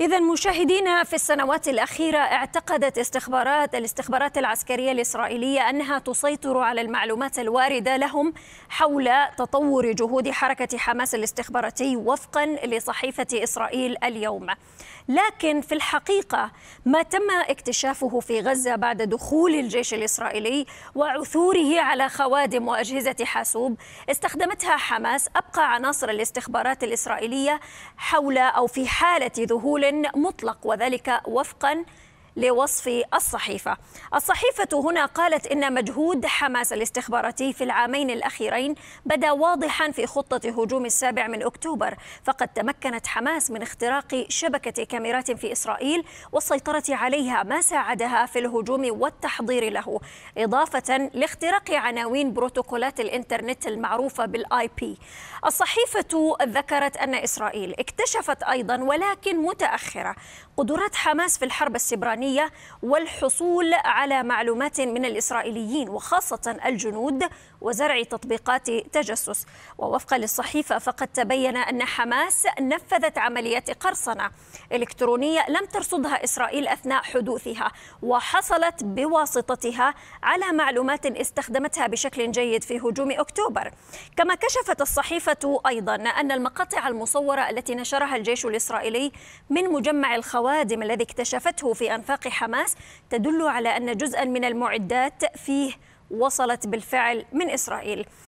إذا مشاهدينا في السنوات الأخيرة اعتقدت استخبارات الاستخبارات العسكرية الإسرائيلية أنها تسيطر على المعلومات الواردة لهم حول تطور جهود حركة حماس الاستخباراتي وفقا لصحيفة إسرائيل اليوم. لكن في الحقيقة ما تم اكتشافه في غزة بعد دخول الجيش الإسرائيلي وعثوره على خوادم وأجهزة حاسوب استخدمتها حماس أبقى عناصر الاستخبارات الإسرائيلية حول أو في حالة ذهول مطلق وذلك وفقا لوصف الصحيفة الصحيفة هنا قالت إن مجهود حماس الاستخباراتي في العامين الأخيرين بدا واضحا في خطة هجوم السابع من أكتوبر فقد تمكنت حماس من اختراق شبكة كاميرات في إسرائيل والسيطرة عليها ما ساعدها في الهجوم والتحضير له إضافة لاختراق عناوين بروتوكولات الإنترنت المعروفة بالآي بي الصحيفة ذكرت أن إسرائيل اكتشفت أيضا ولكن متأخرة قدرات حماس في الحرب السبرانية الإيرانية والحصول على معلومات من الإسرائيليين وخاصة الجنود وزرع تطبيقات تجسس ووفقا للصحيفة فقد تبين أن حماس نفذت عمليات قرصنة إلكترونية لم ترصدها إسرائيل أثناء حدوثها وحصلت بواسطتها على معلومات استخدمتها بشكل جيد في هجوم أكتوبر كما كشفت الصحيفة أيضا أن المقاطع المصورة التي نشرها الجيش الإسرائيلي من مجمع الخوادم الذي اكتشفته في أنفاق أنفاق حماس تدل على أن جزءا من المعدات فيه وصلت بالفعل من إسرائيل